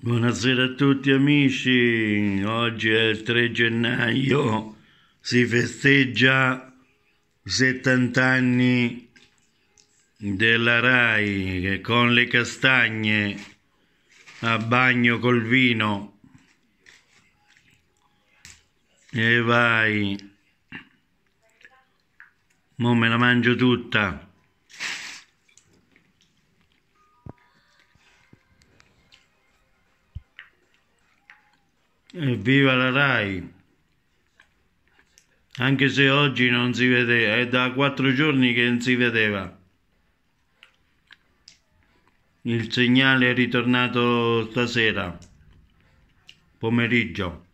Buonasera a tutti amici, oggi è il 3 gennaio, si festeggia 70 anni della RAI con le castagne a bagno col vino e vai, mo me la mangio tutta. Viva la RAI! Anche se oggi non si vedeva, è da quattro giorni che non si vedeva. Il segnale è ritornato stasera, pomeriggio.